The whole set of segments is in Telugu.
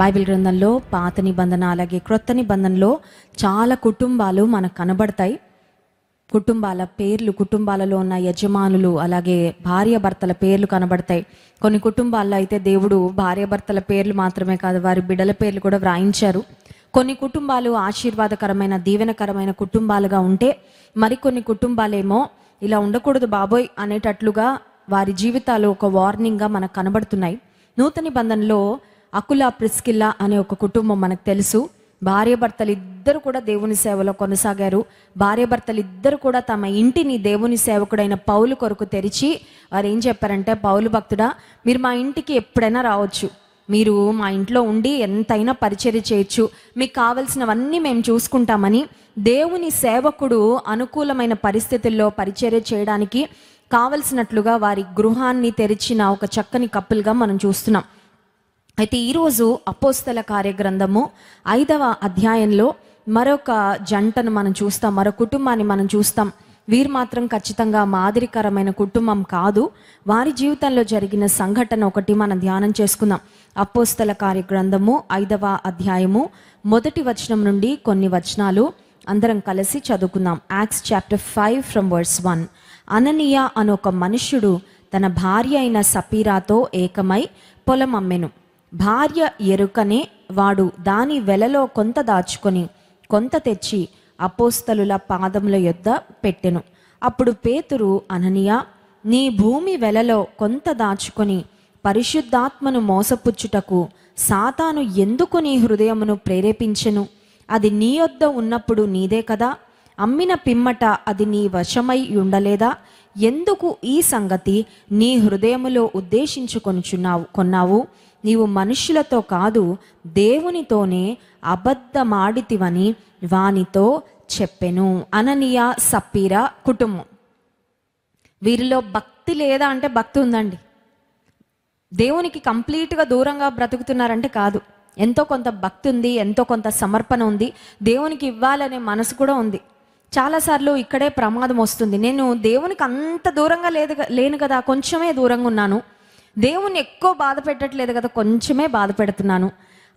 బైబిల్ గ్రంథంలో పాత నిబంధన అలాగే క్రొత్త నిబంధనలో చాలా కుటుంబాలు మనకు కనబడతాయి కుటుంబాల పేర్లు కుటుంబాలలో ఉన్న యజమానులు అలాగే భార్య భర్తల పేర్లు కనబడతాయి కొన్ని కుటుంబాల్లో అయితే దేవుడు భార్య భర్తల పేర్లు మాత్రమే కాదు వారి బిడ్డల పేర్లు కూడా వ్రాయించారు కొన్ని కుటుంబాలు ఆశీర్వాదకరమైన దీవెనకరమైన కుటుంబాలుగా ఉంటే మరికొన్ని కుటుంబాలేమో ఇలా ఉండకూడదు బాబోయ్ అనేటట్లుగా వారి జీవితాలు ఒక వార్నింగ్గా మనకు కనబడుతున్నాయి నూతన బంధంలో అకుల ప్రిస్కిల్లా అనే ఒక కుటుంబం మనకు తెలుసు భార్యభర్తలు ఇద్దరు కూడా దేవుని సేవలో కొనసాగారు భార్యభర్తలు ఇద్దరు కూడా తమ ఇంటిని దేవుని సేవకుడైన పౌలు కొరకు తెరిచి వారు ఏం చెప్పారంటే పౌలు భక్తుడా మీరు మా ఇంటికి ఎప్పుడైనా రావచ్చు మీరు మా ఇంట్లో ఉండి ఎంతైనా పరిచర్య చేయొచ్చు మీకు కావలసినవన్నీ మేము చూసుకుంటామని దేవుని సేవకుడు అనుకూలమైన పరిస్థితుల్లో పరిచర్య చేయడానికి కావలసినట్లుగా వారి గృహాన్ని తెరిచిన ఒక చక్కని కప్పులుగా మనం చూస్తున్నాం అయితే ఈరోజు అపోస్తల కార్యగ్రంథము ఐదవ అధ్యాయంలో మరొక జంటను మనం చూస్తాం మరొక కుటుంబాన్ని మనం చూస్తాం వీరు మాత్రం ఖచ్చితంగా మాదిరికరమైన కుటుంబం కాదు వారి జీవితంలో జరిగిన సంఘటన ఒకటి మనం ధ్యానం చేసుకుందాం అపోస్తల కార్యగ్రంథము ఐదవ అధ్యాయము మొదటి వచనం నుండి కొన్ని వచనాలు అందరం కలిసి చదువుకుందాం Acts chapter five from verse one అననీయ అనొక మనుష్యుడు తన భార్య అయిన సపీరాతో ఏకమై పొలం అమ్మెను భార్య ఎరుకనే వాడు దాని వెలలో కొంత దాచుకొని కొంత తెచ్చి అపోస్తలుల పాదముల యొద్ద పెట్టెను అప్పుడు పేతురు అననియా నీ భూమి వెలలో కొంత దాచుకొని పరిశుద్ధాత్మను మోసపుచ్చుటకు సాతాను ఎందుకు నీ హృదయమును ప్రేరేపించెను అది నీ యొద్ద ఉన్నప్పుడు నీదే కదా అమ్మిన పిమ్మట అది నీ వశమై ఉండలేదా ఎందుకు ఈ సంగతి నీ హృదయములో ఉద్దేశించుకొనుచున్నావు కొన్నావు నీవు మనుషులతో కాదు దేవునితోనే అబద్ధమాడితివని వానితో చెప్పెను అననీయ సప్పీరా కుటుంబం వీరిలో భక్తి లేదా అంటే భక్తి ఉందండి దేవునికి కంప్లీట్గా దూరంగా బ్రతుకుతున్నారంటే కాదు ఎంతో కొంత భక్తి ఉంది ఎంతో కొంత సమర్పణ ఉంది దేవునికి ఇవ్వాలనే మనసు కూడా ఉంది చాలాసార్లు ఇక్కడే ప్రమాదం వస్తుంది నేను దేవునికి అంత దూరంగా లేదు లేను కదా కొంచెమే దూరంగా ఉన్నాను దేవుని ఎక్కువ బాధ పెట్టట్లేదు కదా కొంచెమే బాధ పెడుతున్నాను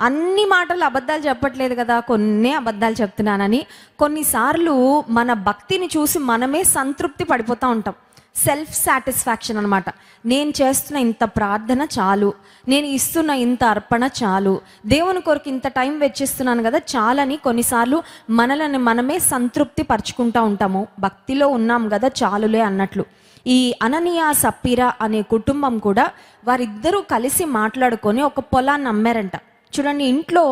అన్ని మాటలు అబద్ధాలు చెప్పట్లేదు కదా కొన్ని అబద్ధాలు చెప్తున్నానని కొన్నిసార్లు మన భక్తిని చూసి మనమే సంతృప్తి పడిపోతూ ఉంటాం సెల్ఫ్ సాటిస్ఫాక్షన్ అనమాట నేను చేస్తున్న ఇంత ప్రార్థన చాలు నేను ఇస్తున్న ఇంత అర్పణ చాలు దేవుని కొరకు ఇంత టైం వెచ్చిస్తున్నాను కదా చాలని కొన్నిసార్లు మనలను మనమే సంతృప్తి పరుచుకుంటూ ఉంటాము భక్తిలో ఉన్నాం కదా చాలులే అన్నట్లు ఈ అననియా సప్పిరా అనే కుటుంబం కూడా వారిద్దరూ కలిసి మాట్లాడుకొని ఒక పొలాన్ని అమ్మారంట చూడండి ఇంట్లో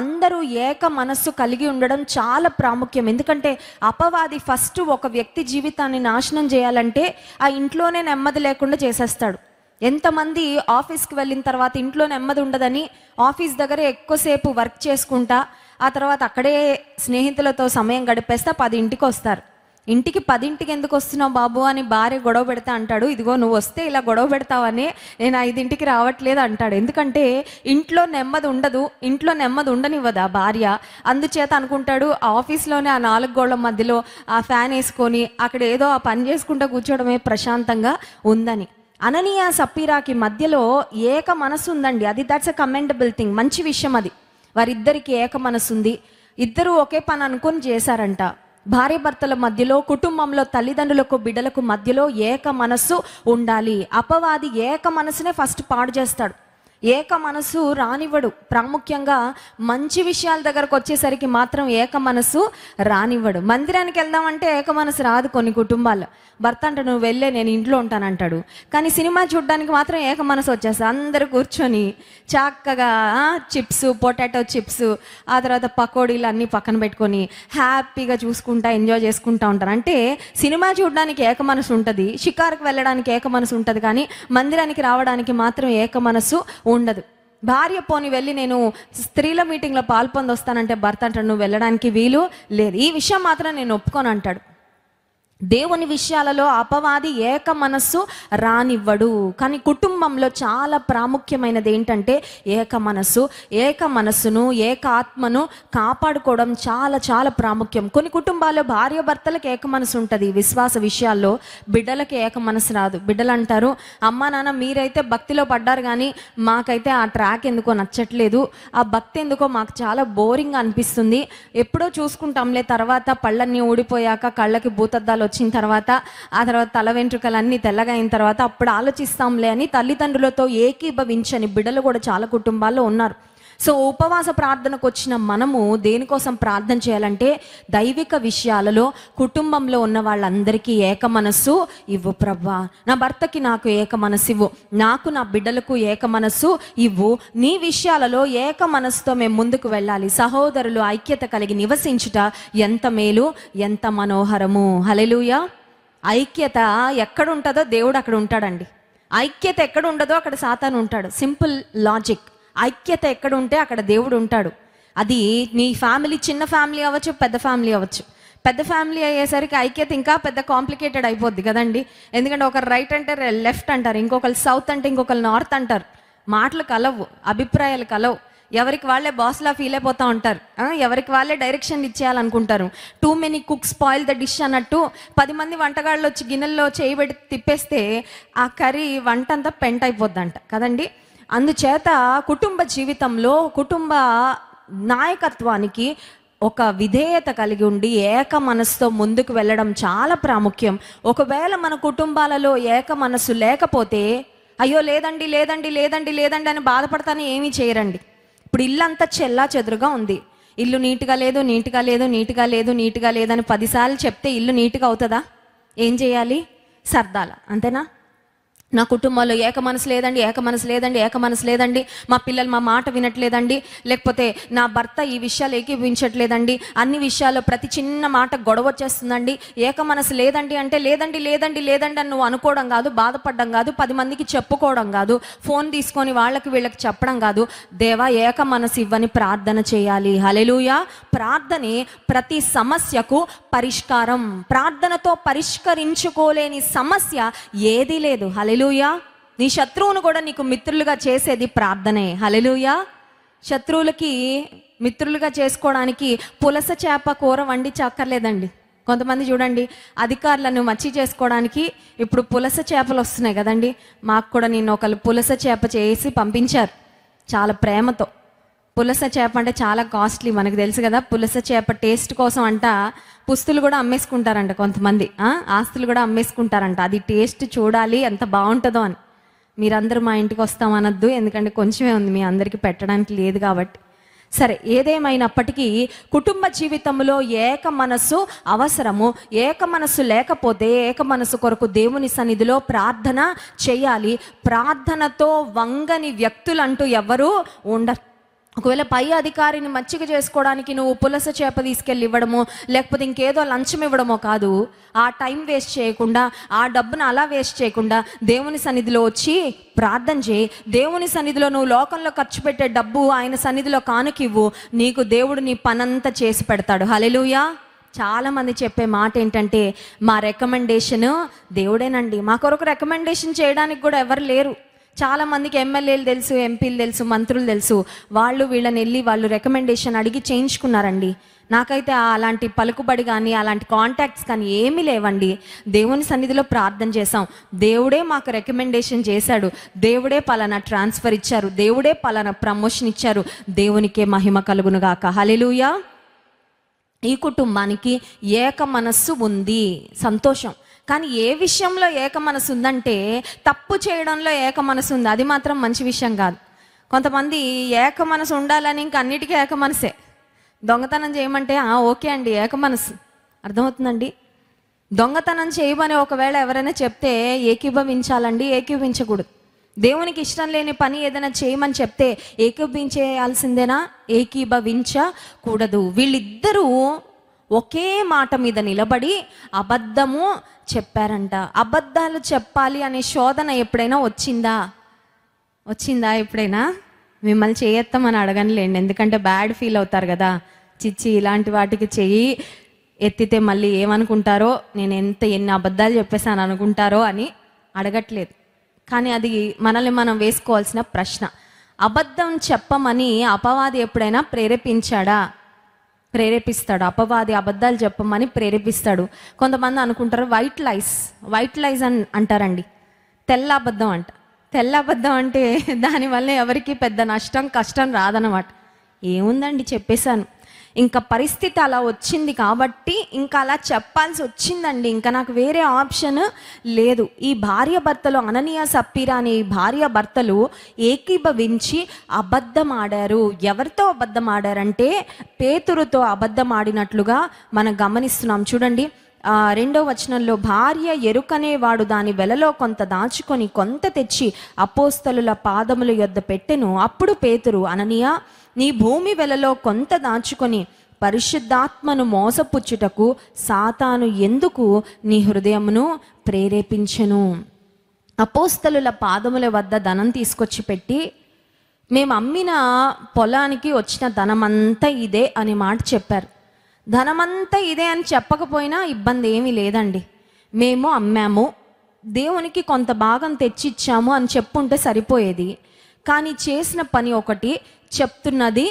అందరూ ఏక మనస్సు కలిగి ఉండడం చాలా ప్రాముఖ్యం ఎందుకంటే అపవాది ఫస్ట్ ఒక వ్యక్తి జీవితాన్ని నాశనం చేయాలంటే ఆ ఇంట్లోనే నెమ్మది లేకుండా చేసేస్తాడు ఎంతమంది ఆఫీస్కి వెళ్ళిన తర్వాత ఇంట్లో నెమ్మది ఉండదని ఆఫీస్ దగ్గర ఎక్కువసేపు వర్క్ చేసుకుంటా ఆ తర్వాత అక్కడే స్నేహితులతో సమయం గడిపేస్తే పది ఇంటికి వస్తారు ఇంటికి పదింటికి ఎందుకు వస్తున్నావు బాబు అని భార్య గొడవ పెడతా అంటాడు ఇదిగో నువ్వు వస్తే ఇలా గొడవ పెడతావని నేను ఐదింటికి రావట్లేదు అంటాడు ఎందుకంటే ఇంట్లో నెమ్మది ఉండదు ఇంట్లో నెమ్మది ఉండనివ్వదు ఆ భార్య అందుచేత అనుకుంటాడు ఆఫీస్లోనే ఆ నాలుగు గోళ్ళ మధ్యలో ఆ ఫ్యాన్ వేసుకొని అక్కడ ఏదో ఆ పని చేసుకుంటూ కూర్చోవడమే ప్రశాంతంగా ఉందని అననీయ సప్పీరాకి మధ్యలో ఏక మనసు ఉందండి అది దట్స్ అ కమెండబుల్ థింగ్ మంచి విషయం అది వారిద్దరికి ఏక మనసు ఉంది ఇద్దరు ఒకే పని అనుకొని చేశారంట భార్యభర్తల మధ్యలో కుటుంబంలో తల్లిదండ్రులకు బిడ్డలకు మధ్యలో ఏక మనస్సు ఉండాలి అపవాది ఏక మనసునే ఫస్ట్ పాడు చేస్తాడు ఏక మనసు రానివ్వడు ప్రాముఖ్యంగా మంచి విషయాల దగ్గరకు వచ్చేసరికి మాత్రం ఏక మనసు రానివ్వడు మందిరానికి వెళ్దామంటే ఏక మనసు రాదు కొన్ని కుటుంబాలు భర్త అంటే నువ్వు వెళ్ళే నేను ఇంట్లో ఉంటానంటాడు కానీ సినిమా చూడడానికి మాత్రం ఏక మనసు వచ్చేస్తా అందరు కూర్చొని చక్కగా చిప్స్ పొటాటో చిప్స్ ఆ తర్వాత పకోడీలు అన్నీ పక్కన పెట్టుకొని హ్యాపీగా చూసుకుంటా ఎంజాయ్ చేసుకుంటా ఉంటారు అంటే సినిమా చూడడానికి ఏక మనసు ఉంటుంది షికారుకు వెళ్ళడానికి ఏక మనసు ఉంటుంది కానీ మందిరానికి రావడానికి మాత్రం ఏక మనసు ఉండదు భార్య పోని వెళ్ళి నేను స్త్రీల మీటింగ్లో పాల్పొందొస్తానంటే భర్త అంటాడు నువ్వు వెళ్ళడానికి వీలు లేదు ఈ విషయం మాత్రం నేను ఒప్పుకొని అంటాడు దేవుని విషయాలలో అపవాది ఏక మనస్సు రానివ్వడు కానీ కుటుంబంలో చాలా ప్రాముఖ్యమైనది ఏంటంటే ఏక మనస్సు ఏక మనస్సును ఏక ఆత్మను కాపాడుకోవడం చాలా చాలా ప్రాముఖ్యం కొన్ని కుటుంబాల్లో భార్య భర్తలకు ఏక మనసు ఉంటుంది విశ్వాస విషయాల్లో బిడ్డలకు ఏక మనసు రాదు బిడ్డలు అంటారు అమ్మ నాన్న మీరైతే భక్తిలో పడ్డారు కానీ మాకైతే ఆ ట్రాక్ ఎందుకో నచ్చట్లేదు ఆ భక్తి ఎందుకో మాకు చాలా బోరింగ్ అనిపిస్తుంది ఎప్పుడో చూసుకుంటాంలే తర్వాత పళ్ళన్నీ ఊడిపోయాక కళ్ళకి భూతద్దాలు వచ్చిన తర్వాత ఆ తర్వాత తల వెంట్రుకలు అన్ని తెల్లగా అయిన తర్వాత అప్పుడు ఆలోచిస్తాంలే అని తల్లిదండ్రులతో ఏకీభవించని బిడ్డలు కూడా చాలా కుటుంబాల్లో ఉన్నారు సో ఉపవాస ప్రార్థనకు వచ్చిన మనము దేనికోసం ప్రార్థన చేయాలంటే దైవిక విషయాలలో కుటుంబంలో ఉన్న వాళ్ళందరికీ ఏక మనస్సు ఇవ్వు ప్రభా నా భర్తకి నాకు ఏక మనస్సు ఇవ్వు నాకు నా బిడ్డలకు ఏక మనస్సు ఇవ్వు నీ విషయాలలో ఏక మనస్సుతో మేము ముందుకు వెళ్ళాలి సహోదరులు ఐక్యత కలిగి నివసించుట ఎంత మేలు ఎంత మనోహరము హలెలుయ ఐక్యత ఎక్కడుంటుందో దేవుడు అక్కడ ఉంటాడండి ఐక్యత ఎక్కడ ఉండదో అక్కడ సాతాను ఉంటాడు సింపుల్ లాజిక్ ఐక్యత ఎక్కడ ఉంటే అక్కడ దేవుడు ఉంటాడు అది నీ ఫ్యామిలీ చిన్న ఫ్యామిలీ అవ్వచ్చు పెద్ద ఫ్యామిలీ అవ్వచ్చు పెద్ద ఫ్యామిలీ అయ్యేసరికి ఐక్యత ఇంకా పెద్ద కాంప్లికేటెడ్ అయిపోద్ది కదండి ఎందుకంటే ఒకరు రైట్ అంటే లెఫ్ట్ అంటారు ఇంకొకరు సౌత్ అంటే ఇంకొకరు నార్త్ అంటారు మాటలు కలవు అభిప్రాయాలు కలవు ఎవరికి వాళ్ళే బాస్లా ఫీల్ అయిపోతూ ఉంటారు ఎవరికి వాళ్ళే డైరెక్షన్ ఇచ్చేయాలనుకుంటారు too many cook spoil the dish అన్నట్టు పది మంది వంటగాళ్ళు వచ్చి గిన్నెల్లో చేయబెట్టి తిప్పేస్తే ఆ కర్రీ వంట అంతా పెంట్ అయిపోద్దంట కదండి అందుచేత కుటుంబ జీవితంలో కుటుంబ నాయకత్వానికి ఒక విధేయత కలిగి ఉండి ఏక మనసుతో ముందుకు వెళ్ళడం చాలా ప్రాముఖ్యం ఒకవేళ మన కుటుంబాలలో ఏక మనసు లేకపోతే అయ్యో లేదండి లేదండి లేదండి లేదండి అని బాధపడతాను ఏమీ చేయరండి ఇప్పుడు ఇల్లంతా చెల్లా చెదురుగా ఉంది ఇల్లు నీట్గా లేదు నీట్గా లేదు నీట్గా లేదు నీట్గా లేదని పదిసార్లు చెప్తే ఇల్లు నీట్గా అవుతుందా ఏం చేయాలి సర్దాల అంతేనా నా కుటుంబంలో ఏక మనసు లేదండి ఏక మనసు లేదండి ఏక మనసు లేదండి మా పిల్లలు మా మాట వినట్లేదండి లేకపోతే నా భర్త ఈ విషయాలు ఏకీపించట్లేదండి అన్ని విషయాల్లో ప్రతి చిన్న మాట గొడవ వచ్చేస్తుందండి ఏక మనసు లేదండి అంటే లేదండి లేదండి లేదండి అని నువ్వు అనుకోవడం కాదు బాధపడడం కాదు పది మందికి చెప్పుకోవడం కాదు ఫోన్ తీసుకొని వాళ్ళకి వీళ్ళకి చెప్పడం కాదు దేవా ఏక మనసు ఇవ్వని ప్రార్థన చేయాలి హలెలుయ ప్రార్థనే ప్రతి సమస్యకు పరిష్కారం ప్రార్థనతో పరిష్కరించుకోలేని సమస్య ఏదీ లేదు హలెలు హలెలుయా నీ శత్రువును కూడా నీకు మిత్రులుగా చేసేది ప్రార్థనే హలెలుయా శత్రువులకి మిత్రులుగా చేసుకోవడానికి పులస చేప కూర వండి చక్కర్లేదండి కొంతమంది చూడండి అధికారులను మచ్చి చేసుకోవడానికి ఇప్పుడు పులస చేపలు వస్తున్నాయి కదండి మాకు కూడా నేను ఒకళ్ళు పులస చేప చేసి పంపించారు చాలా ప్రేమతో పులస చేప అంటే చాలా కాస్ట్లీ మనకు తెలుసు కదా పులస చేప టేస్ట్ కోసం అంట పుస్తులు కూడా అమ్మేసుకుంటారంట కొంతమంది ఆస్తులు కూడా అమ్మేసుకుంటారంట అది టేస్ట్ చూడాలి ఎంత బాగుంటుందో అని మీరందరూ మా ఇంటికి వస్తామనద్దు ఎందుకంటే కొంచెమే ఉంది మీ అందరికీ పెట్టడానికి లేదు కాబట్టి సరే ఏదేమైనప్పటికీ కుటుంబ జీవితంలో ఏక మనస్సు అవసరము ఏక మనస్సు లేకపోతే ఏక మనస్సు కొరకు దేవుని సన్నిధిలో ప్రార్థన చేయాలి ప్రార్థనతో వంగని వ్యక్తులంటూ ఎవ్వరూ ఉండ ఒకవేళ పై అధికారిని మచ్చిక చేసుకోవడానికి నువ్వు పులస చేప తీసుకెళ్ళి ఇవ్వడమో లేకపోతే ఇంకేదో లంచం ఇవ్వడమో కాదు ఆ టైం వేస్ట్ చేయకుండా ఆ డబ్బును అలా వేస్ట్ చేయకుండా దేవుని సన్నిధిలో వచ్చి ప్రార్థన చేయి దేవుని సన్నిధిలో నువ్వు లోకంలో ఖర్చు పెట్టే డబ్బు ఆయన సన్నిధిలో కానుకివ్వు నీకు దేవుడు నీ పనంతా చేసి పెడతాడు హలెలుయా చాలామంది చెప్పే మాట ఏంటంటే మా రికమెండేషను దేవుడేనండి మా కొరకు రికమెండేషన్ చేయడానికి కూడా ఎవరు లేరు చాలా మందికి ఎమ్మెల్యేలు తెలుసు ఎంపీలు తెలుసు మంత్రులు తెలుసు వాళ్ళు వీళ్ళని వెళ్ళి వాళ్ళు రికమెండేషన్ అడిగి చేయించుకున్నారండి నాకైతే అలాంటి పలుకుబడి కానీ అలాంటి కాంటాక్ట్స్ కానీ ఏమీ లేవండి దేవుని సన్నిధిలో ప్రార్థన చేశాం దేవుడే మాకు రికమెండేషన్ చేశాడు దేవుడే పలానా ట్రాన్స్ఫర్ ఇచ్చారు దేవుడే పలానా ప్రమోషన్ ఇచ్చారు దేవునికే మహిమ కలుగునుగా కహలిలుయా ఈ కుటుంబానికి ఏక మనస్సు ఉంది సంతోషం కానీ ఏ విషయంలో ఏక మనసు ఉందంటే తప్పు చేయడంలో ఏక మనసు ఉంది అది మాత్రం మంచి విషయం కాదు కొంతమంది ఏక మనసు ఉండాలని ఇంక అన్నిటికీ ఏక మనసే దొంగతనం చేయమంటే ఓకే అండి ఏక మనసు అర్థమవుతుందండి దొంగతనం చేయమని ఒకవేళ ఎవరైనా చెప్తే ఏకీభవించాలండి ఏకీభవించకూడదు దేవునికి ఇష్టం లేని పని ఏదైనా చేయమని చెప్తే ఏకీభించేయాల్సిందేనా ఏకీభవించకూడదు వీళ్ళిద్దరూ ఒకే మాట మీద నిలబడి అబద్ధము చెప్పారంట అబద్ధాలు చెప్పాలి అనే శోధన ఎప్పుడైనా వచ్చిందా వచ్చిందా ఎప్పుడైనా మిమ్మల్ని చేయొత్తామని అడగనిలేండి ఎందుకంటే బ్యాడ్ ఫీల్ అవుతారు కదా చిచ్చి ఇలాంటి వాటికి చెయ్యి ఎత్తితే మళ్ళీ ఏమనుకుంటారో నేను ఎంత ఎన్ని అబద్ధాలు చెప్పేసాను అనుకుంటారో అని అడగట్లేదు కానీ అది మనల్ని మనం వేసుకోవాల్సిన ప్రశ్న అబద్ధం చెప్పమని అపవాది ఎప్పుడైనా ప్రేరేపించాడా ప్రేరేపిస్తాడు అపవాది అబద్ధాలు చెప్పమని ప్రేరేపిస్తాడు కొంతమంది అనుకుంటారు వైట్ లైస్ వైట్ లైస్ అని అంటారండి తెల్ల అబద్ధం అంట తెల్ల అబద్ధం అంటే దానివల్ల ఎవరికి పెద్ద నష్టం కష్టం రాదనమాట ఏముందండి చెప్పేశాను ఇంకా పరిస్థితి అలా వచ్చింది కాబట్టి ఇంకా అలా చెప్పాల్సి వచ్చిందండి ఇంకా నాకు వేరే ఆప్షన్ లేదు ఈ భార్య భర్తలు అననీయ సప్పీరా అనే భార్య భర్తలు ఏకీభవించి అబద్ధం ఆడారు ఎవరితో అబద్ధం ఆడారంటే పేతురుతో అబద్ధం ఆడినట్లుగా మనం గమనిస్తున్నాం చూడండి రెండో వచనంలో భార్య ఎరుకనే వాడు దాని వెలలో కొంత దాచుకొని కొంత తెచ్చి అపోస్తలుల పాదముల యొద్ద పెట్టెను అప్పుడు పేతురు అననియా నీ భూమి వెలలో కొంత దాచుకొని పరిశుద్ధాత్మను మోసపుచ్చుటకు సాతాను ఎందుకు నీ హృదయమును ప్రేరేపించను అపోస్తలుల పాదముల వద్ద ధనం తీసుకొచ్చి పెట్టి మేము అమ్మిన పొలానికి వచ్చిన ధనమంతా ఇదే అని మాట చెప్పారు ధనమంతా ఇదే అని చెప్పకపోయినా ఇబ్బంది ఏమీ లేదండి మేము అమ్మాము దేవునికి కొంత భాగం తెచ్చిచ్చాము అని చెప్పుంటే సరిపోయేది కానీ చేసిన పని ఒకటి చెప్తున్నది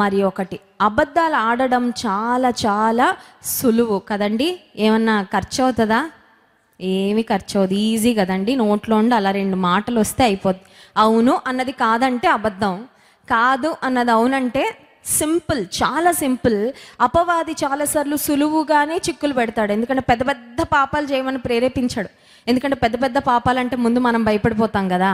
మరి ఒకటి అబద్ధాలు ఆడడం చాలా చాలా సులువు కదండి ఏమన్నా ఖర్చు అవుతుందా ఏమి ఖర్చు అవుతుంది ఈజీ కదండి నోట్లో ఉండి అలా రెండు మాటలు వస్తే అయిపోద్ది అవును అన్నది కాదంటే అబద్ధం కాదు అన్నది అవునంటే సింపుల్ చాలా సింపుల్ అపవాది చాలాసార్లు సులువుగానే చిక్కులు పెడతాడు ఎందుకంటే పెద్ద పెద్ద పాపాలు చేయమని ప్రేరేపించాడు ఎందుకంటే పెద్ద పెద్ద పాపాలంటే ముందు మనం భయపడిపోతాం కదా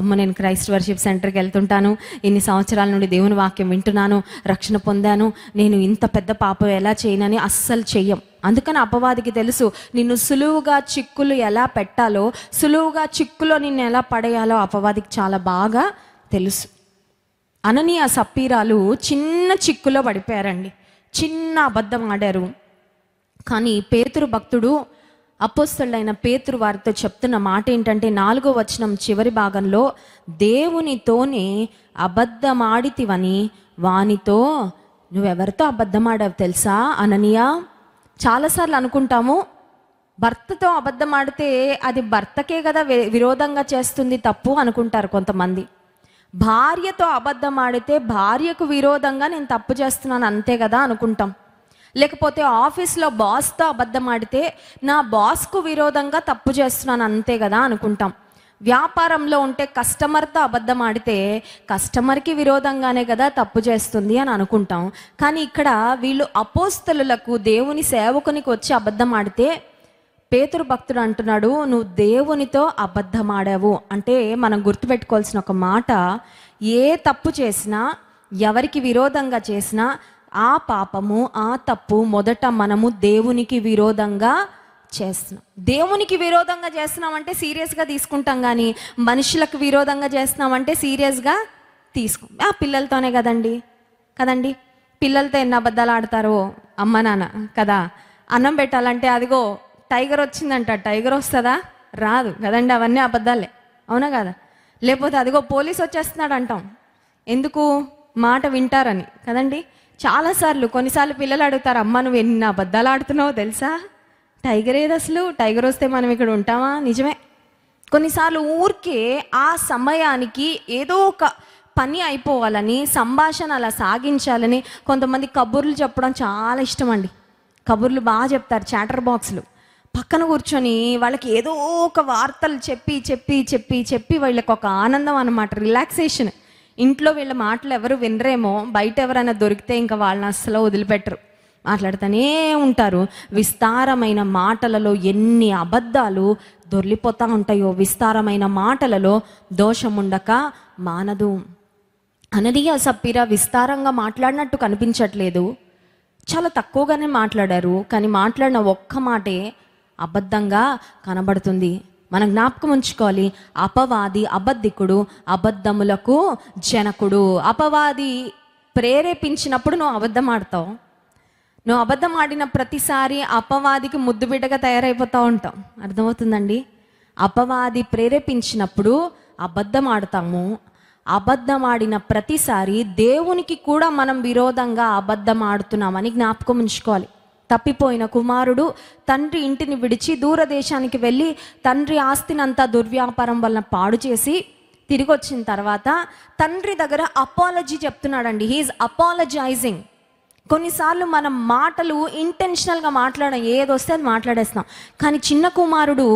అమ్మ నేను క్రైస్ట్ వర్షిప్ సెంటర్కి వెళ్తుంటాను ఇన్ని సంవత్సరాల నుండి దేవుని వాక్యం వింటున్నాను రక్షణ పొందాను నేను ఇంత పెద్ద పాపం ఎలా చేయనని అస్సలు చెయ్యం అందుకని అపవాదికి తెలుసు నిన్ను సులువుగా చిక్కులు ఎలా పెట్టాలో సులువుగా చిక్కులో నిన్ను ఎలా పడేయాలో అపవాదికి చాలా బాగా తెలుసు అననీయ సప్పీరాలు చిన్న చిక్కులో పడిపోయారండి చిన్న అబద్ధం ఆడారు కానీ పేతురు భక్తుడు అపోస్తుడైన పేతురు వారితో చెప్తున్న మాట ఏంటంటే నాలుగో వచనం చివరి భాగంలో దేవునితోనే అబద్ధమాడితివని వానితో నువ్వెవరితో అబద్ధమాడావు తెలుసా అననియా చాలాసార్లు అనుకుంటాము భర్తతో అబద్ధం ఆడితే అది భర్తకే కదా విరోధంగా చేస్తుంది తప్పు అనుకుంటారు కొంతమంది భార్యతో అబద్ధం ఆడితే భార్యకు విరోధంగా నేను తప్పు చేస్తున్నాను అంతే కదా అనుకుంటాం లేకపోతే ఆఫీస్లో బాస్తో అబద్ధం ఆడితే నా బాస్కు విరోధంగా తప్పు చేస్తున్నాను అంతే కదా అనుకుంటాం వ్యాపారంలో ఉంటే కస్టమర్తో అబద్ధం ఆడితే కస్టమర్కి విరోధంగానే కదా తప్పు చేస్తుంది అని అనుకుంటాం కానీ ఇక్కడ వీళ్ళు అపోస్తలులకు దేవుని సేవకునికి వచ్చి అబద్ధం ఆడితే పేతురు భక్తుడు అంటున్నాడు నువ్వు దేవునితో అబద్ధమాడావు అంటే మనం గుర్తుపెట్టుకోవాల్సిన ఒక మాట ఏ తప్పు చేసినా ఎవరికి విరోధంగా చేసినా ఆ పాపము ఆ తప్పు మొదట మనము దేవునికి విరోధంగా చేస్తున్నాం దేవునికి విరోధంగా చేస్తున్నామంటే సీరియస్గా తీసుకుంటాం కానీ మనుషులకు విరోధంగా చేస్తున్నామంటే సీరియస్గా తీసుకో ఆ పిల్లలతోనే కదండి కదండి పిల్లలతో ఎన్ని అబద్ధాలు ఆడతారో అమ్మ నాన్న కదా అన్నం పెట్టాలంటే అదిగో టైగర్ వచ్చిందంట టైగర్ వస్తుందా రాదు కదండి అవన్నీ అబద్ధాలే అవునా కదా లేకపోతే అదిగో పోలీస్ వచ్చేస్తున్నాడు అంటాం ఎందుకు మాట వింటారని కదండి చాలాసార్లు కొన్నిసార్లు పిల్లలు అడుగుతారు అమ్మ నువ్వు ఎన్ని అబద్ధాలు ఆడుతున్నావు తెలుసా టైగర్ ఏది అసలు టైగర్ వస్తే మనం ఇక్కడ ఉంటామా నిజమే కొన్నిసార్లు ఊరికే ఆ సమయానికి ఏదో ఒక పని అయిపోవాలని సంభాషణ అలా సాగించాలని కొంతమంది కబుర్లు చెప్పడం చాలా ఇష్టం అండి కబుర్లు బాగా చెప్తారు చాటర్ బాక్స్లు పక్కన కూర్చొని వాళ్ళకి ఏదో ఒక వార్తలు చెప్పి చెప్పి చెప్పి చెప్పి వాళ్ళకి ఒక ఆనందం అనమాట రిలాక్సేషన్ ఇంట్లో వీళ్ళ మాటలు ఎవరు వినరేమో బయట ఎవరైనా దొరికితే ఇంకా వాళ్ళని అస్సలు వదిలిపెట్టరు మాట్లాడుతూనే ఉంటారు విస్తారమైన మాటలలో ఎన్ని అబద్ధాలు దొర్లిపోతూ ఉంటాయో విస్తారమైన మాటలలో దోషం ఉండక మానదు అనదియ సప్పిరా విస్తారంగా మాట్లాడినట్టు కనిపించట్లేదు చాలా తక్కువగానే మాట్లాడారు కానీ మాట్లాడిన ఒక్క మాటే అబద్ధంగా కనబడుతుంది మనం జ్ఞాపకం ఉంచుకోవాలి అపవాది అబద్ధికుడు అబద్ధములకు జనకుడు అపవాది ప్రేరేపించినప్పుడు నువ్వు అబద్ధం ఆడతావు నువ్వు అబద్ధం ఆడిన ప్రతిసారి అపవాదికి బిడ్డగా తయారైపోతూ ఉంటాం అర్థమవుతుందండి అపవాది ప్రేరేపించినప్పుడు అబద్ధం ఆడతాము అబద్ధం ఆడిన ప్రతిసారి దేవునికి కూడా మనం విరోధంగా అబద్ధం ఆడుతున్నామని జ్ఞాపకం ఉంచుకోవాలి తప్పిపోయిన కుమారుడు తండ్రి ఇంటిని విడిచి దూరదేశానికి వెళ్ళి తండ్రి ఆస్తినంతా దుర్వ్యాపారం వలన పాడు చేసి తిరిగి వచ్చిన తర్వాత తండ్రి దగ్గర అపాలజీ చెప్తున్నాడండి హీఈస్ అపాలజైజింగ్ కొన్నిసార్లు మనం మాటలు ఇంటెన్షనల్గా మాట్లాడడం ఏదొస్తే అది మాట్లాడేస్తాం కానీ చిన్న కుమారుడు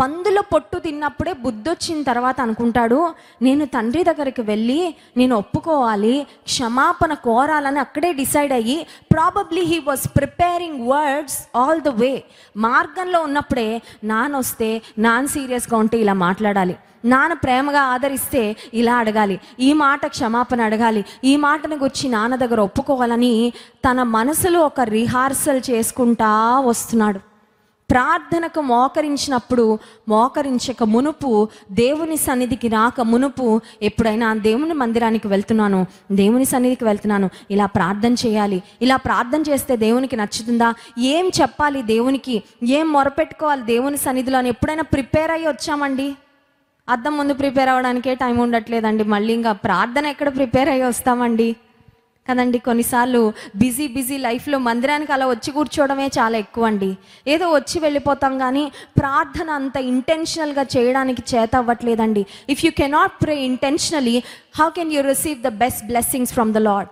పందుల పొట్టు తిన్నప్పుడే బుద్ధి వచ్చిన తర్వాత అనుకుంటాడు నేను తండ్రి దగ్గరికి వెళ్ళి నేను ఒప్పుకోవాలి క్షమాపణ కోరాలని అక్కడే డిసైడ్ అయ్యి probably he was preparing words all the way మార్గంలో ఉన్నప్పుడే నాన్న వస్తే నాన్న సీరియస్గా ఉంటే ఇలా మాట్లాడాలి నాన్న ప్రేమగా ఆదరిస్తే ఇలా అడగాలి ఈ మాట క్షమాపణ అడగాలి ఈ మాటను గురించి నాన్న దగ్గర ఒప్పుకోవాలని తన మనసులో ఒక రిహార్సల్ చేసుకుంటా వస్తున్నాడు ప్రార్థనకు మోకరించినప్పుడు మోకరించక మునుపు దేవుని సన్నిధికి రాక మునుపు ఎప్పుడైనా దేవుని మందిరానికి వెళ్తున్నాను దేవుని సన్నిధికి వెళ్తున్నాను ఇలా ప్రార్థన చేయాలి ఇలా ప్రార్థన చేస్తే దేవునికి నచ్చుతుందా ఏం చెప్పాలి దేవునికి ఏం మొరపెట్టుకోవాలి దేవుని సన్నిధిలో అని ఎప్పుడైనా ప్రిపేర్ అయ్యి వచ్చామండి అద్దం ముందు ప్రిపేర్ అవ్వడానికే టైం ఉండట్లేదండి మళ్ళీ ఇంకా ప్రార్థన ఎక్కడ ప్రిపేర్ అయ్యి వస్తామండి కదండి కొన్నిసార్లు బిజీ బిజీ లైఫ్లో మందిరానికి అలా వచ్చి కూర్చోవడమే చాలా ఎక్కువ అండి ఏదో వచ్చి వెళ్ళిపోతాం కానీ ప్రార్థన అంత ఇంటెన్షనల్గా చేయడానికి చేత అవ్వట్లేదండి if you cannot pray intentionally how can you receive the best blessings from the Lord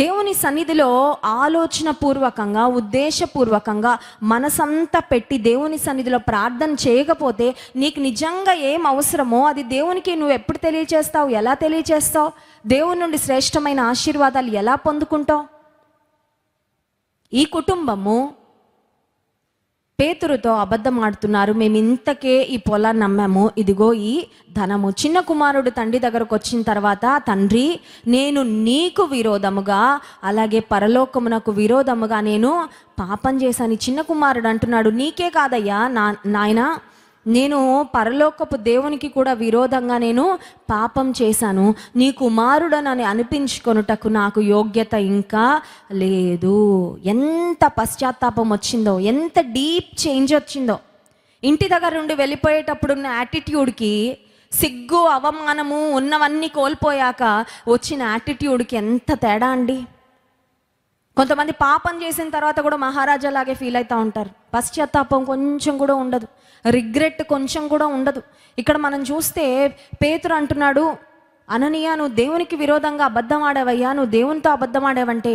దేవుని సన్నిధిలో ఆలోచన పూర్వకంగా ఉద్దేశపూర్వకంగా మనసంతా పెట్టి దేవుని సన్నిధిలో ప్రార్థన చేయకపోతే నీకు నిజంగా ఏం అవసరమో అది దేవునికి నువ్వు ఎప్పుడు తెలియచేస్తావు ఎలా తెలియచేస్తావు దేవుని నుండి శ్రేష్టమైన ఆశీర్వాదాలు ఎలా పొందుకుంటావు ఈ కుటుంబము పేతురుతో అబద్ధం ఆడుతున్నారు మేము ఇంతకే ఈ పొలాన్ని నమ్మాము ఇదిగో ఈ ధనము చిన్న కుమారుడు తండ్రి దగ్గరకు వచ్చిన తర్వాత తండ్రి నేను నీకు విరోధముగా అలాగే పరలోకమునకు విరోధముగా నేను పాపం చేశాను చిన్న కుమారుడు అంటున్నాడు నీకే కాదయ్యా నా నాయన నేను పరలోకపు దేవునికి కూడా విరోధంగా నేను పాపం చేశాను నీ కుమారుడనని అనిపించుకొనుటకు నాకు యోగ్యత ఇంకా లేదు ఎంత పశ్చాత్తాపం వచ్చిందో ఎంత డీప్ చేంజ్ వచ్చిందో ఇంటి దగ్గర నుండి వెళ్ళిపోయేటప్పుడు ఉన్న యాటిట్యూడ్కి సిగ్గు అవమానము ఉన్నవన్నీ కోల్పోయాక వచ్చిన యాటిట్యూడ్కి ఎంత తేడా అండి కొంతమంది పాపం చేసిన తర్వాత కూడా మహారాజా లాగే ఫీల్ అవుతూ ఉంటారు పశ్చాత్తాపం కొంచెం కూడా ఉండదు రిగ్రెట్ కొంచెం కూడా ఉండదు ఇక్కడ మనం చూస్తే పేతురు అంటున్నాడు అననీయ నువ్వు దేవునికి విరోధంగా అబద్ధం ఆడావయ్యా నువ్వు దేవునితో అబద్ధం ఆడావంటే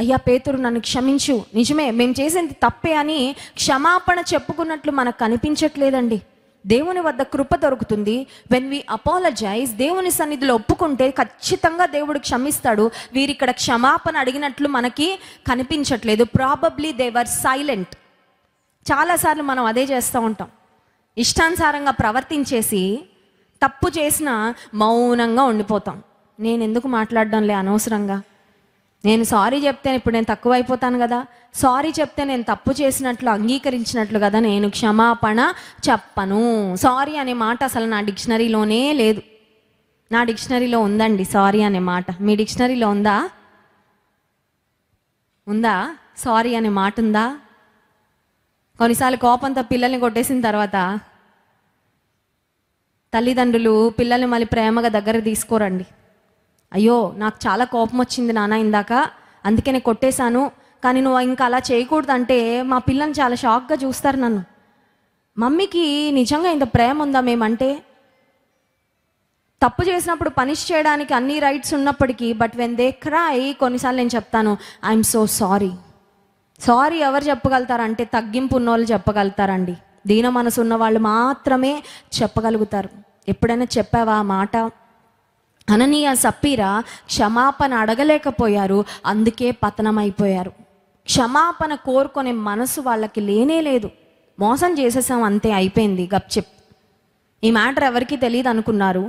అయ్యా పేతురు నన్ను క్షమించు నిజమే మేము చేసింది తప్పే అని క్షమాపణ చెప్పుకున్నట్లు మనకు కనిపించట్లేదండి దేవుని వద్ద కృప దొరుకుతుంది వెన్ వీ అపాలజైజ్ దేవుని సన్నిధిలో ఒప్పుకుంటే ఖచ్చితంగా దేవుడు క్షమిస్తాడు వీరిక్కడ క్షమాపణ అడిగినట్లు మనకి కనిపించట్లేదు ప్రాబబ్లీ దేవర్ సైలెంట్ చాలాసార్లు మనం అదే చేస్తూ ఉంటాం ఇష్టానుసారంగా ప్రవర్తించేసి తప్పు చేసిన మౌనంగా ఉండిపోతాం నేను ఎందుకు మాట్లాడడంలే అనవసరంగా నేను సారీ చెప్తే ఇప్పుడు నేను తక్కువ అయిపోతాను కదా సారీ చెప్తే నేను తప్పు చేసినట్లు అంగీకరించినట్లు కదా నేను క్షమాపణ చెప్పను సారీ అనే మాట అసలు నా డిక్షనరీలోనే లేదు నా డిక్షనరీలో ఉందండి సారీ అనే మాట మీ డిక్షనరీలో ఉందా ఉందా సారీ అనే మాట ఉందా కొన్నిసార్లు కోపంతో పిల్లల్ని కొట్టేసిన తర్వాత తల్లిదండ్రులు పిల్లల్ని మళ్ళీ ప్రేమగా దగ్గర తీసుకోరండి అయ్యో నాకు చాలా కోపం వచ్చింది నాన్న ఇందాక అందుకే నేను కొట్టేశాను కానీ నువ్వు ఇంకా అలా చేయకూడదు అంటే మా పిల్లని చాలా షాక్గా చూస్తారు నన్ను మమ్మీకి నిజంగా ఇంత ప్రేమ ఉందా మేమంటే తప్పు చేసినప్పుడు పనిష్ చేయడానికి అన్ని రైట్స్ ఉన్నప్పటికీ బట్ వెన్ దే క్రై కొన్నిసార్లు నేను చెప్తాను ఐఎమ్ సో సారీ సారీ ఎవరు చెప్పగలుగుతారంటే తగ్గింపు ఉన్న వాళ్ళు చెప్పగలుగుతారండి దీన మనసు ఉన్న వాళ్ళు మాత్రమే చెప్పగలుగుతారు ఎప్పుడైనా చెప్పావా మాట అననీయ సప్పీర క్షమాపణ అడగలేకపోయారు అందుకే పతనమైపోయారు క్షమాపణ కోరుకునే మనసు వాళ్ళకి లేనే లేదు మోసం చేసేసాం అంతే అయిపోయింది గప్చెప్ ఈ మ్యాటర్ ఎవరికీ తెలియదు అనుకున్నారు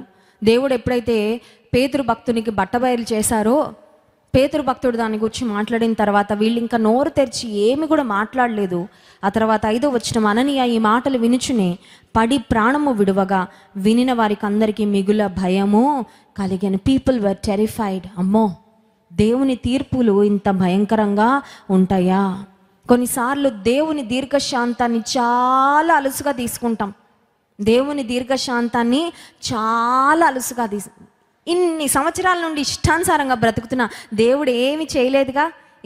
దేవుడు ఎప్పుడైతే పేతురు భక్తునికి బట్టబయలు చేశారో పేతురు భక్తుడు దాని గురించి మాట్లాడిన తర్వాత వీళ్ళు ఇంకా నోరు తెరిచి ఏమి కూడా మాట్లాడలేదు ఆ తర్వాత ఐదో వచ్చిన అననీయ ఈ మాటలు వినుచునే పడి ప్రాణము విడువగా వినిన వారికి అందరికీ మిగుల భయము కలిగిన పీపుల్ వర్ టెరిఫైడ్ అమ్మో దేవుని తీర్పులు ఇంత భయంకరంగా ఉంటాయా కొన్నిసార్లు దేవుని దీర్ఘశాంతాన్ని చాలా అలుసుగా తీసుకుంటాం దేవుని దీర్ఘశాంతాన్ని చాలా అలుసుగా తీసు ఇన్ని సంవత్సరాల నుండి ఇష్టానుసారంగా బ్రతుకుతున్నా దేవుడు ఏమి చేయలేదుగా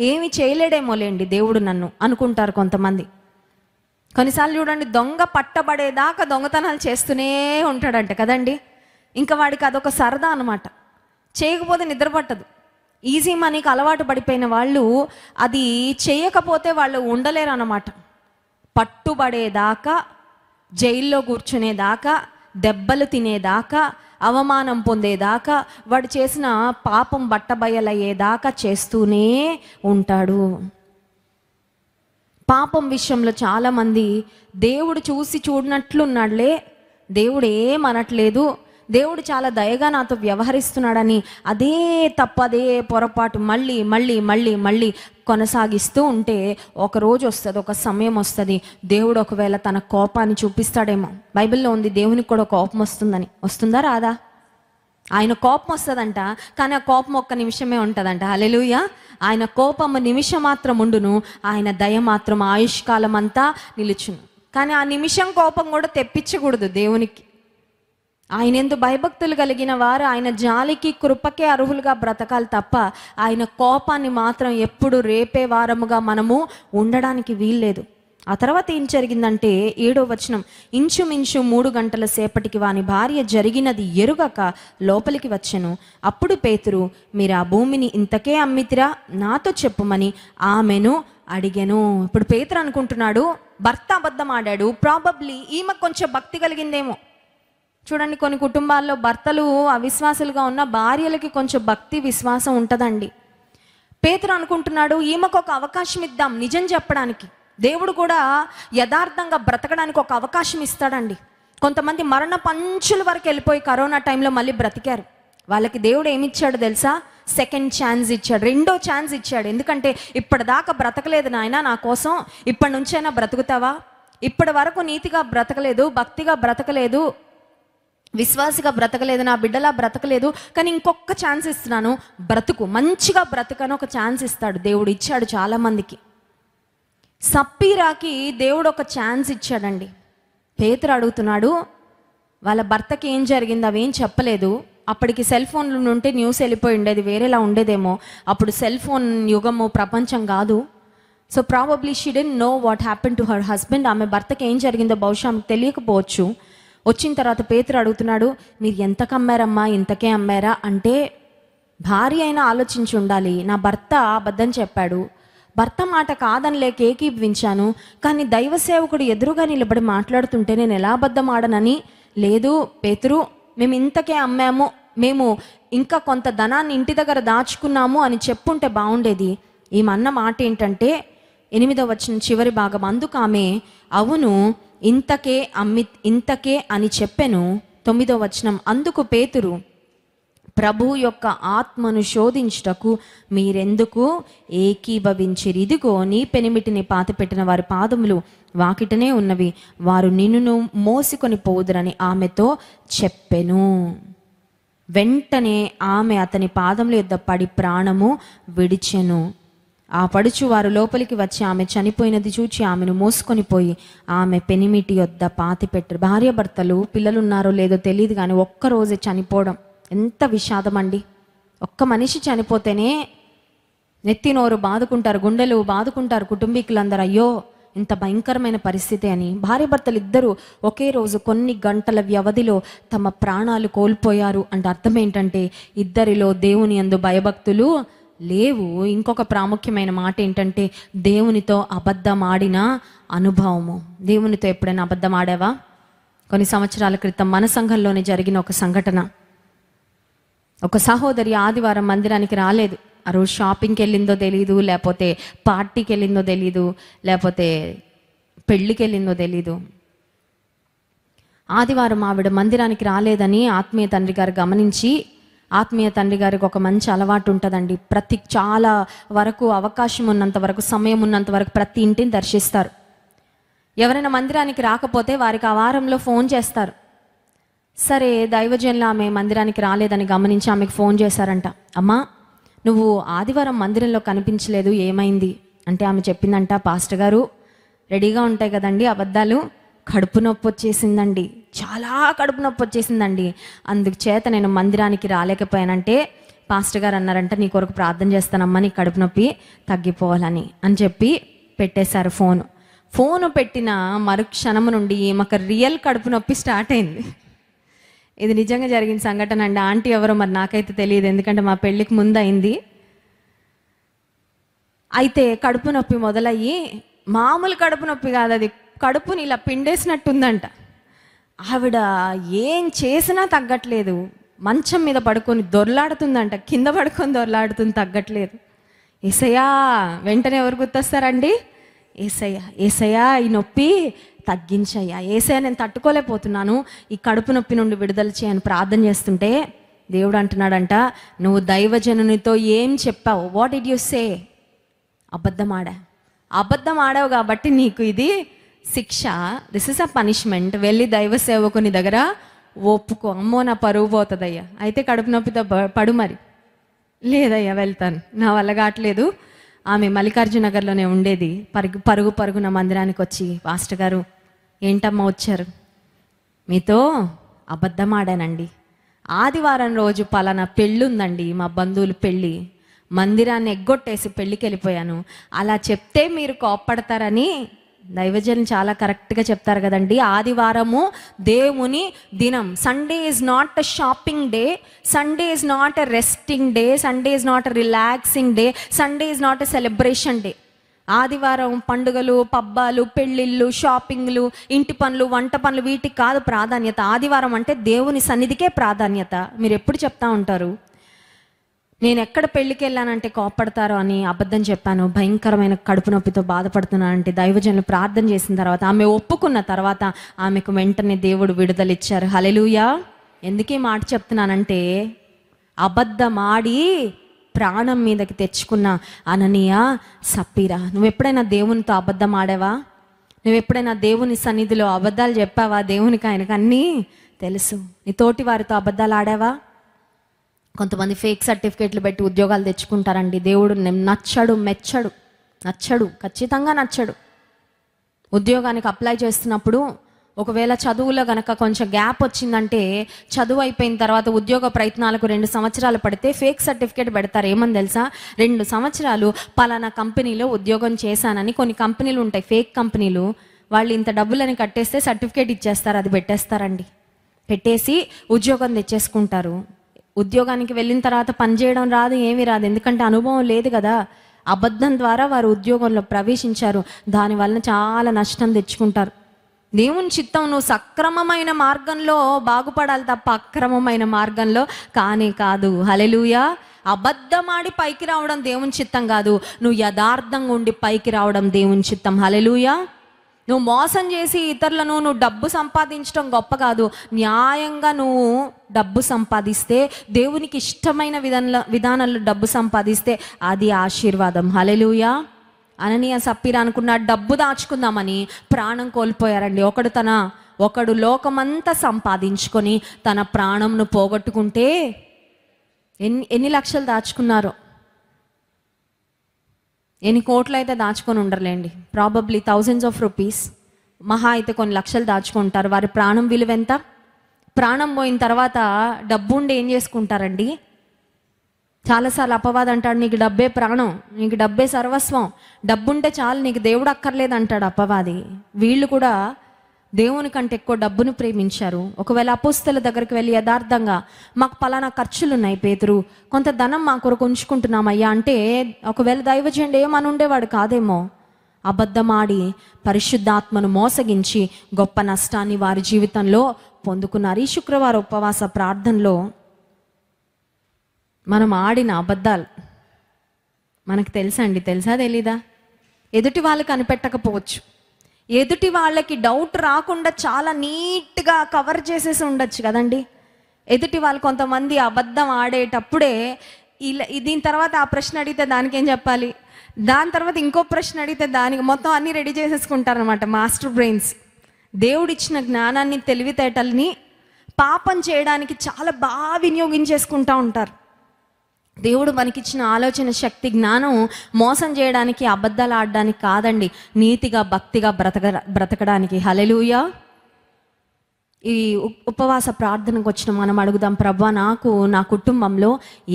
ఏమి చేయలేడేమోలేండి దేవుడు నన్ను అనుకుంటారు కొంతమంది కొన్నిసార్లు చూడండి దొంగ పట్టబడేదాకా దొంగతనాలు చేస్తూనే ఉంటాడంట కదండి ఇంకా వాడికి అదొక సరదా అనమాట చేయకపోతే నిద్ర పట్టదు ఈజీ మనీకి అలవాటు పడిపోయిన వాళ్ళు అది చేయకపోతే వాళ్ళు ఉండలేరు అనమాట పట్టుబడేదాకా జైల్లో కూర్చునేదాకా దెబ్బలు తినేదాకా అవమానం పొందేదాకా వాడు చేసిన పాపం బట్టబయలయ్యేదాకా చేస్తూనే ఉంటాడు పాపం విషయంలో చాలామంది దేవుడు చూసి చూడనట్లున్నాడులే దేవుడు ఏమనట్లేదు దేవుడు చాలా దయగా నాతో వ్యవహరిస్తున్నాడని అదే తప్పదే పొరపాటు మళ్ళీ మళ్ళీ మళ్ళీ మళ్ళీ కొనసాగిస్తూ ఉంటే ఒక రోజు వస్తుంది ఒక సమయం వస్తుంది దేవుడు ఒకవేళ తన కోపాన్ని చూపిస్తాడేమో బైబిల్లో ఉంది దేవునికి కూడా కోపం వస్తుందని వస్తుందా రాదా ఆయన కోపం వస్తుందంట కానీ ఆ కోపం ఒక్క నిమిషమే ఉంటుందంట అలెలుయ ఆయన కోపం నిమిషం మాత్రం ఉండును ఆయన దయ మాత్రం ఆయుష్కాలం అంతా నిలుచును కానీ ఆ నిమిషం కోపం కూడా తెప్పించకూడదు దేవునికి ఆయన ఎందు భయభక్తులు కలిగిన వారు ఆయన జాలికి కృపకే అర్హులుగా బ్రతకాలి తప్ప ఆయన కోపాన్ని మాత్రం ఎప్పుడు రేపే వారముగా మనము ఉండడానికి వీల్లేదు ఆ తర్వాత ఏం జరిగిందంటే ఏడో వచనం ఇంచుమించు మూడు గంటల సేపటికి వాని భార్య జరిగినది ఎరుగక లోపలికి వచ్చను అప్పుడు పేతురు మీరు ఆ భూమిని ఇంతకే అమ్మితిరా నాతో చెప్పుమని ఆమెను అడిగాను ఇప్పుడు పేతురు అనుకుంటున్నాడు భర్త అబద్ధం ఆడాడు ప్రాబబ్లీ ఈమె కొంచెం భక్తి కలిగిందేమో చూడండి కొన్ని కుటుంబాల్లో భర్తలు అవిశ్వాసులుగా ఉన్న భార్యలకి కొంచెం భక్తి విశ్వాసం ఉంటుందండి పేతురు అనుకుంటున్నాడు ఈమెకు ఒక అవకాశం ఇద్దాం నిజం చెప్పడానికి దేవుడు కూడా యథార్థంగా బ్రతకడానికి ఒక అవకాశం ఇస్తాడండి కొంతమంది మరణ పంచుల వరకు వెళ్ళిపోయి కరోనా టైంలో మళ్ళీ బ్రతికారు వాళ్ళకి దేవుడు ఏమిచ్చాడు తెలుసా సెకండ్ ఛాన్స్ ఇచ్చాడు రెండో ఛాన్స్ ఇచ్చాడు ఎందుకంటే ఇప్పటిదాకా బ్రతకలేదు నాయన నా కోసం ఇప్పటి నుంచైనా బ్రతుకుతావా ఇప్పటి వరకు నీతిగా బ్రతకలేదు భక్తిగా బ్రతకలేదు విశ్వాసగా బ్రతకలేదు నా బిడ్డలా బ్రతకలేదు కానీ ఇంకొక ఛాన్స్ ఇస్తున్నాను బ్రతుకు మంచిగా బ్రతకని ఒక ఛాన్స్ ఇస్తాడు దేవుడు ఇచ్చాడు చాలామందికి సప్పీరాకి దేవుడు ఒక ఛాన్స్ ఇచ్చాడండి పేతురు అడుగుతున్నాడు వాళ్ళ భర్తకి ఏం జరిగింది అవేం చెప్పలేదు అప్పటికి సెల్ ఫోన్లు ఉంటే న్యూస్ వెళ్ళిపోయి ఉండేది వేరేలా ఉండేదేమో అప్పుడు సెల్ ఫోన్ యుగము ప్రపంచం కాదు so probably she didn't know what happen to her husband ఆమె భర్తకి ఏం జరిగిందో బహుశా ఆమెకు తెలియకపోవచ్చు వచ్చిన తర్వాత పేతురు అడుగుతున్నాడు మీరు ఎంత కమ్మారమ్మా ఇంతకే అమ్మారా అంటే భార్య అయినా ఆలోచించి ఉండాలి నా భర్త అబద్ధం చెప్పాడు భర్త మాట కాదని లేక ఏకీభవించాను కానీ దైవ సేవకుడు ఎదురుగా నిలబడి మాట్లాడుతుంటే నేను ఎలా అబద్ధం ఆడనని లేదు పేతురు మేము ఇంతకే అమ్మాము మేము ఇంకా కొంత ధనాన్ని ఇంటి దగ్గర దాచుకున్నాము అని చెప్పుంటే బాగుండేది ఈమన్న మాట ఏంటంటే ఎనిమిదో వచ్చిన చివరి భాగం అందుకు ఆమె అవును ఇంతకే అమ్మి ఇంతకే అని చెప్పెను తొమ్మిదో వచనం అందుకు పేతురు ప్రభు యొక్క ఆత్మను శోధించుటకు మీరెందుకు ఏకీభవించిరి ఇదిగో నీ పెనిమిటిని పాతపెట్టిన వారి పాదములు వాకిటనే ఉన్నవి వారు నిన్నును మోసుకొని పోదురని ఆమెతో చెప్పెను వెంటనే ఆమె అతని పాదముల యొద్ద పడి ప్రాణము విడిచెను ఆ పడుచు వారు లోపలికి వచ్చి ఆమె చనిపోయినది చూచి ఆమెను మోసుకొని పోయి ఆమె పెనిమిటి వద్ద పాతి పెట్టారు భార్య భర్తలు పిల్లలున్నారో లేదో తెలియదు కానీ ఒక్కరోజే చనిపోవడం ఎంత విషాదం అండి ఒక్క మనిషి చనిపోతేనే నెత్తినోరు బాదుకుంటారు గుండెలు బాదుకుంటారు కుటుంబీకులందరూ అయ్యో ఇంత భయంకరమైన పరిస్థితి అని భార్య భర్తలు ఇద్దరూ ఒకే రోజు కొన్ని గంటల వ్యవధిలో తమ ప్రాణాలు కోల్పోయారు అంటే అర్థం ఏంటంటే ఇద్దరిలో దేవుని అందు భయభక్తులు లేవు ఇంకొక ప్రాముఖ్యమైన మాట ఏంటంటే దేవునితో అబద్ధం ఆడిన అనుభవము దేవునితో ఎప్పుడైనా అబద్ధం ఆడావా కొన్ని సంవత్సరాల క్రితం మన సంఘంలోనే జరిగిన ఒక సంఘటన ఒక సహోదరి ఆదివారం మందిరానికి రాలేదు ఆ రోజు షాపింగ్కి వెళ్ళిందో తెలీదు లేకపోతే పార్టీకి వెళ్ళిందో తెలీదు లేకపోతే పెళ్ళికి వెళ్ళిందో తెలీదు ఆదివారం ఆవిడ మందిరానికి రాలేదని ఆత్మీయ తండ్రి గారు గమనించి ఆత్మీయ తండ్రి గారికి ఒక మంచి అలవాటు ఉంటుందండి ప్రతి చాలా వరకు అవకాశం ఉన్నంత వరకు సమయం ఉన్నంత వరకు ప్రతి ఇంటిని దర్శిస్తారు ఎవరైనా మందిరానికి రాకపోతే వారికి ఆ వారంలో ఫోన్ చేస్తారు సరే దైవజన్లు ఆమె మందిరానికి రాలేదని గమనించి ఆమెకు ఫోన్ చేశారంట అమ్మా నువ్వు ఆదివారం మందిరంలో కనిపించలేదు ఏమైంది అంటే ఆమె చెప్పిందంట పాస్టర్ గారు రెడీగా ఉంటాయి కదండి అబద్ధాలు కడుపు నొప్పి వచ్చేసిందండి చాలా కడుపు నొప్పి వచ్చేసిందండి అందుచేత నేను మందిరానికి రాలేకపోయానంటే పాస్టర్ గారు అన్నారంట నీ కొరకు ప్రార్థన చేస్తానమ్మా నీ కడుపు నొప్పి తగ్గిపోవాలని అని చెప్పి పెట్టేశారు ఫోను ఫోను పెట్టిన మరుక్షణము నుండి మాకు రియల్ కడుపు నొప్పి స్టార్ట్ అయింది ఇది నిజంగా జరిగిన సంఘటన అండి ఆంటీ ఎవరో మరి నాకైతే తెలియదు ఎందుకంటే మా పెళ్ళికి ముందు అయింది అయితే కడుపు నొప్పి మొదలయ్యి మామూలు కడుపు నొప్పి కాదు అది కడుపుని ఇలా పిండేసినట్టుందంట ఆవిడ ఏం చేసినా తగ్గట్లేదు మంచం మీద పడుకొని దొర్లాడుతుందంట కింద పడుకొని దొర్లాడుతుంది తగ్గట్లేదు ఏసయ్యా వెంటనే ఎవరు గుర్తొస్తారండి ఏసయ్యా ఏసయ్యా ఈ నొప్పి తగ్గించయ్యా ఏసయ్యా నేను తట్టుకోలేకపోతున్నాను ఈ కడుపు నొప్పి నుండి విడుదల చేయని ప్రార్థన చేస్తుంటే దేవుడు అంటున్నాడంట నువ్వు దైవజనునితో ఏం చెప్పావు వాట్ ఇడ్ యు సే అబద్ధం ఆడా అబద్ధం ఆడావు కాబట్టి నీకు ఇది శిక్ష దిస్ ఇస్ అ పనిష్మెంట్ వెళ్ళి దైవ సేవకుని దగ్గర ఒప్పుకో అమ్మో నా పరువు పోతుందయ్యా అయితే కడుపు నొప్పితో పడు మరి లేదయ్యా వెళ్తాను నా వల్ల కావట్లేదు ఆమె మల్లికార్జునగర్లోనే ఉండేది పరుగు పరుగు పరుగున మందిరానికి వచ్చి మాస్టర్ గారు ఏంటమ్మా వచ్చారు మీతో అబద్ధం ఆడానండి ఆదివారం రోజు పలానా పెళ్ళి ఉందండి మా బంధువులు పెళ్ళి మందిరాన్ని ఎగ్గొట్టేసి పెళ్ళికి వెళ్ళిపోయాను అలా చెప్తే మీరు కోప్పడతారని దైవజన్ చాలా కరెక్ట్గా చెప్తారు కదండి ఆదివారము దేవుని దినం Sunday is not a shopping day Sunday is not a resting day Sunday is not a relaxing day Sunday is not a celebration day ఆదివారం పండుగలు పబ్బాలు పెళ్ళిళ్ళు షాపింగ్లు ఇంటి పనులు వంట పనులు వీటికి కాదు ప్రాధాన్యత ఆదివారం అంటే దేవుని సన్నిధికే ప్రాధాన్యత మీరు ఎప్పుడు చెప్తా ఉంటారు నేను ఎక్కడ పెళ్లికి వెళ్ళానంటే కోప్పడతారో అని అబద్ధం చెప్పాను భయంకరమైన కడుపు నొప్పితో బాధపడుతున్నానంటే దైవజనులు ప్రార్థన చేసిన తర్వాత ఆమె ఒప్పుకున్న తర్వాత ఆమెకు వెంటనే దేవుడు విడుదలిచ్చారు హలెలుయా ఎందుకే మాట చెప్తున్నానంటే అబద్ధమాడి ప్రాణం మీదకి తెచ్చుకున్న అననీయ సప్పీరా నువ్వు ఎప్పుడైనా దేవునితో అబద్ధం ఆడావా నువ్వు ఎప్పుడైనా దేవుని సన్నిధిలో అబద్ధాలు చెప్పావా దేవునికి ఆయనకు అన్నీ తెలుసు నీ తోటి వారితో అబద్ధాలు ఆడావా కొంతమంది ఫేక్ సర్టిఫికేట్లు పెట్టి ఉద్యోగాలు తెచ్చుకుంటారండి దేవుడు నచ్చడు మెచ్చడు నచ్చడు ఖచ్చితంగా నచ్చడు ఉద్యోగానికి అప్లై చేస్తున్నప్పుడు ఒకవేళ చదువులో గనక కొంచెం గ్యాప్ వచ్చిందంటే చదువు అయిపోయిన తర్వాత ఉద్యోగ ప్రయత్నాలకు రెండు సంవత్సరాలు పడితే ఫేక్ సర్టిఫికేట్ పెడతారు ఏమని తెలుసా రెండు సంవత్సరాలు పలానా కంపెనీలో ఉద్యోగం చేశానని కొన్ని కంపెనీలు ఉంటాయి ఫేక్ కంపెనీలు వాళ్ళు ఇంత డబ్బులని కట్టేస్తే సర్టిఫికేట్ ఇచ్చేస్తారు అది పెట్టేస్తారండి పెట్టేసి ఉద్యోగం తెచ్చేసుకుంటారు ఉద్యోగానికి వెళ్ళిన తర్వాత పనిచేయడం రాదు ఏమీ రాదు ఎందుకంటే అనుభవం లేదు కదా అబద్ధం ద్వారా వారు ఉద్యోగంలో ప్రవేశించారు దానివలన చాలా నష్టం తెచ్చుకుంటారు దేవుని చిత్తం నువ్వు సక్రమమైన మార్గంలో బాగుపడాలి తప్ప అక్రమమైన మార్గంలో కానీ కాదు హలెలుయా అబద్ధమాడి పైకి రావడం దేవుని చిత్తం కాదు నువ్వు యథార్థంగా ఉండి పైకి రావడం దేవుని చిత్తం హలెలుయా నువ్వు మోసం చేసి ఇతరులను నువ్వు డబ్బు సంపాదించడం గొప్ప కాదు న్యాయంగా నువ్వు డబ్బు సంపాదిస్తే దేవునికి ఇష్టమైన విధంలో విధానంలో డబ్బు సంపాదిస్తే అది ఆశీర్వాదం హలెలుయా అననీయ సప్పిరా అనుకున్న డబ్బు దాచుకుందామని ప్రాణం కోల్పోయారండి ఒకడు తన ఒకడు లోకమంతా సంపాదించుకొని తన ప్రాణంను పోగొట్టుకుంటే ఎన్ని ఎన్ని లక్షలు దాచుకున్నారో ఎన్ని కోట్లు అయితే దాచుకొని ఉండరులేండి ప్రాబబ్లీ థౌజండ్స్ ఆఫ్ రూపీస్ మహా అయితే కొన్ని లక్షలు దాచుకుంటారు వారి ప్రాణం విలువ ఎంత ప్రాణం పోయిన తర్వాత డబ్బు ఉండి ఏం చేసుకుంటారండి చాలాసార్లు అపవాదం అంటాడు నీకు డబ్బే ప్రాణం నీకు డబ్బే సర్వస్వం డబ్బుంటే చాలు నీకు దేవుడు అక్కర్లేదు అంటాడు అపవాది వీళ్ళు కూడా దేవుని కంటే ఎక్కువ డబ్బును ప్రేమించారు ఒకవేళ అపోస్తల దగ్గరికి వెళ్ళి యథార్థంగా మాకు పలానా ఖర్చులు ఉన్నాయి పేతురు కొంత ధనం మా కొరకు ఉంచుకుంటున్నామయ్యా అంటే ఒకవేళ దైవజెండ ఏమని ఉండేవాడు కాదేమో అబద్ధమాడి పరిశుద్ధాత్మను మోసగించి గొప్ప నష్టాన్ని వారి జీవితంలో పొందుకున్నారు ఈ శుక్రవారం ఉపవాస ప్రార్థనలో మనం ఆడిన అబద్ధాలు మనకు తెలుసా అండి తెలుసా తెలీదా ఎదుటి వాళ్ళు కనిపెట్టకపోవచ్చు ఎదుటి వాళ్ళకి డౌట్ రాకుండా చాలా నీట్గా కవర్ చేసేసి ఉండొచ్చు కదండి ఎదుటి వాళ్ళు కొంతమంది అబద్ధం ఆడేటప్పుడే ఇలా దీని తర్వాత ఆ ప్రశ్న అడిగితే దానికి ఏం చెప్పాలి దాని తర్వాత ఇంకో ప్రశ్న అడిగితే దానికి మొత్తం అన్నీ రెడీ చేసేసుకుంటారనమాట మాస్టర్ బ్రెయిన్స్ దేవుడిచ్చిన జ్ఞానాన్ని తెలివితేటల్ని పాపం చేయడానికి చాలా బాగా వినియోగించేసుకుంటూ ఉంటారు దేవుడు మనకిచ్చిన ఆలోచన శక్తి జ్ఞానం మోసం చేయడానికి అబద్ధాలు ఆడడానికి కాదండి నీతిగా భక్తిగా బ్రతక బ్రతకడానికి హలెలుయ ఈ ఉపవాస ప్రార్థనకు వచ్చిన మనం అడుగుదాం ప్రభా నాకు నా కుటుంబంలో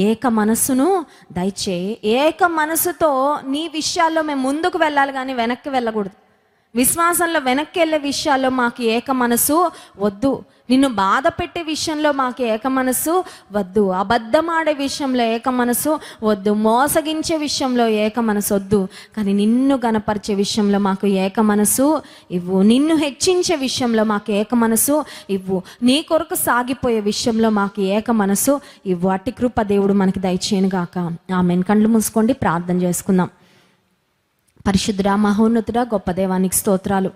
ఏక మనస్సును దయచేయి ఏక మనసుతో నీ విషయాల్లో మేము ముందుకు వెళ్ళాలి కానీ వెనక్కి వెళ్ళకూడదు విశ్వాసంలో వెనక్కి వెళ్ళే విషయాల్లో మాకు ఏక మనసు వద్దు నిన్ను బాధ పెట్టే విషయంలో మాకు ఏక మనసు వద్దు అబద్ధమాడే విషయంలో ఏక మనసు వద్దు మోసగించే విషయంలో ఏక మనసు వద్దు కానీ నిన్ను గనపరిచే విషయంలో మాకు ఏక మనసు ఇవ్వు నిన్ను హెచ్చించే విషయంలో మాకు ఏక మనసు ఇవ్వు నీ కొరకు సాగిపోయే విషయంలో మాకు ఏక మనసు ఇవ్వు అట్టి కృప దేవుడు మనకి దయచేయను గాక ఆమెను కండ్లు మూసుకోండి ప్రార్థన చేసుకుందాం పరిశుద్ధుడ మహోన్నతుడ గొప్ప దేవానికి స్తోత్రాలు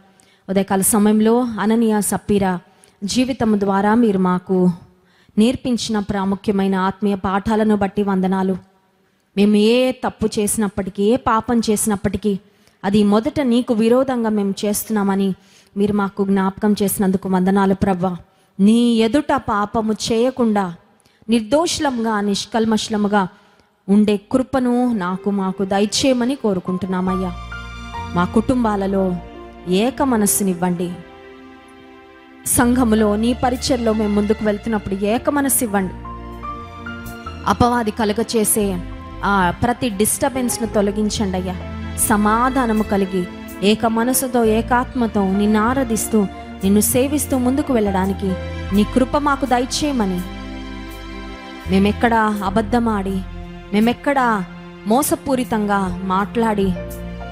ఉదయకాల సమయంలో అననీయ సప్పీర జీవితం ద్వారా మీరు మాకు నేర్పించిన ప్రాముఖ్యమైన ఆత్మీయ పాఠాలను బట్టి వందనాలు మేము ఏ తప్పు చేసినప్పటికీ ఏ పాపం చేసినప్పటికీ అది మొదట నీకు విరోధంగా మేము చేస్తున్నామని మీరు మాకు జ్ఞాపకం చేసినందుకు వందనాలు ప్రవ్వ నీ ఎదుట పాపము చేయకుండా నిర్దోషులంగా నిష్కల్మషలముగా ఉండే కృపను నాకు మాకు దయచేయమని కోరుకుంటున్నామయ్యా మా కుటుంబాలలో ఏక మనస్సునివ్వండి సంఘములో నీ పరిచయలో మేము ముందుకు వెళ్తున్నప్పుడు ఏక మనస్సు ఇవ్వండి అపవాది కలుగ చేసే ఆ ప్రతి డిస్టర్బెన్స్ను తొలగించండి అయ్యా సమాధానము కలిగి ఏక మనసుతో ఏకాత్మతో నిన్ను ఆరాధిస్తూ నిన్ను సేవిస్తూ ముందుకు వెళ్ళడానికి నీ కృప మాకు దయచేయమని మేమెక్కడా అబద్ధమాడి మేమెక్కడా మోసపూరితంగా మాట్లాడి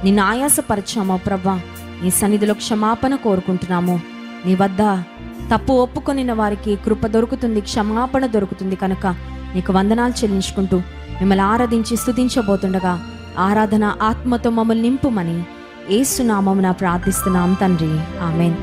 నిన్ను ఆయాసపరచామో ప్రభా నీ సన్నిధిలో క్షమాపణ కోరుకుంటున్నాము నీ వద్ద తప్పు ఒప్పుకొనిన వారికి కృప దొరుకుతుంది క్షమాపణ దొరుకుతుంది కనుక నీకు వందనాలు చెల్లించుకుంటూ మిమ్మల్ని ఆరాధించి స్థుతించబోతుండగా ఆరాధన ఆత్మతో మమ్మల్ని నింపుమని ఏసునామమున ప్రార్థిస్తున్నాం తండ్రి ఆమెన్